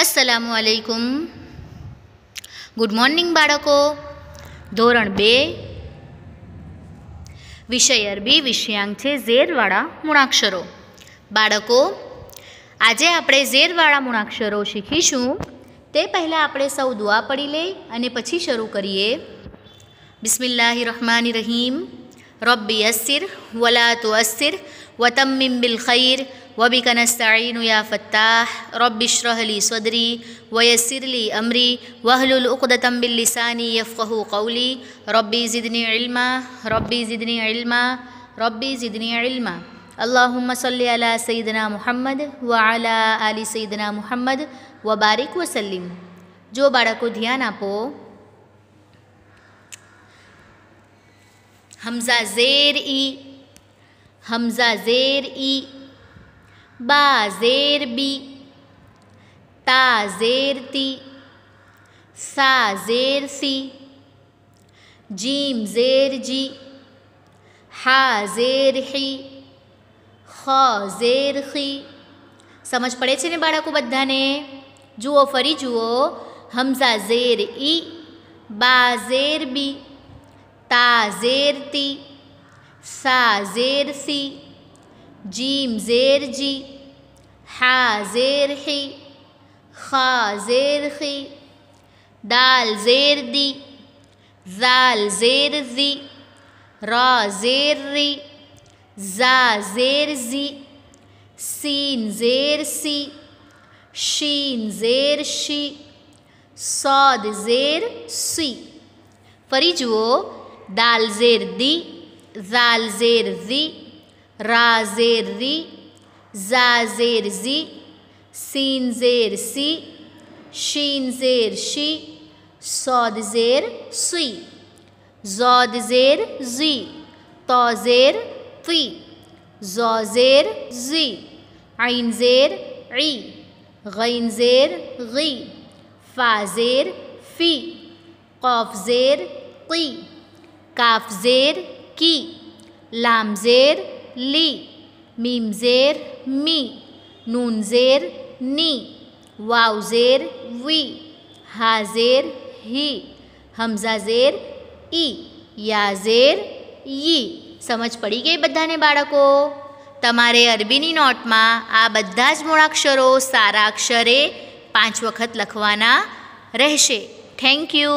અસલામ આલૈકુમ good morning બાળકો ધોરણ બે વિષય અરબી વિષયાંક છે ઝેરવાળા મૂળાક્ષરો બાળકો આજે આપણે ઝેરવાળા મૂળાક્ષરો શીખીશું તે પહેલાં આપણે સૌ દુઆ પડી લઈ અને પછી શરૂ કરીએ બિસ્મિલ્લાહ રહમાન રહીમ રબ્બી અસ્સિર વલા તુ અસિર વતમ્મીમ બિલ ખૈર وبك نستعين يا فتاح رب اشرح لي صدري ويسر لي أمري واهلل عقدة لساني يفقه قولي ربي زدني علما ربي زدني علما ربي زدني علما اللهم صل على سيدنا محمد وعلى آل سيدنا محمد وبارك وسلم جو બાળકો ધ્યાન આપો حمزة زير إي حمزة زير إي बाजेर बी ताजेर ती साजेर सी जीम जेर जी હાઝેર હી ખેર ખી સમજ પડે છે ને બાળકો બધાને જુઓ ફરી જુઓ હમઝા ઝેર ઈ બાઝેર બી તાઝેર તી સાઝેર સી जीम ज़ेर जी हा ज़ेर ही खा ज़ेर खी दाल ज़ेर दी ज़ाल ज़ेर ज़ी रा ज़ेर री ज़ा ज़ेर ज़ी सीन ज़ेर सी शीन ज़ेर शी सौद ज़ेर सी फरी जुओ दाल ज़ेर दी ज़ाल ज़ेर ज़ी Razer ri, zazer zi, sinzer si, shinzer shi, sodzer sui, zodzer zi, tozer fi, zozer zi, ainzer i, fazer fi, cofzer qi, kafzer ki, lamzer ली मीम ज़ेर मी नून ज़ेर नी वाव ज़ेर वी हा ज़ेर ही હમઝા ઝેર ઈ યા ઝેર ઈ સમજ પડી ગઈ બધાને બાળકો તમારે અરબીની નોટમાં આ બધા જ મૂળાક્ષરો સારા અક્ષરે પાંચ વખત લખવાના રહેશે થેન્ક યુ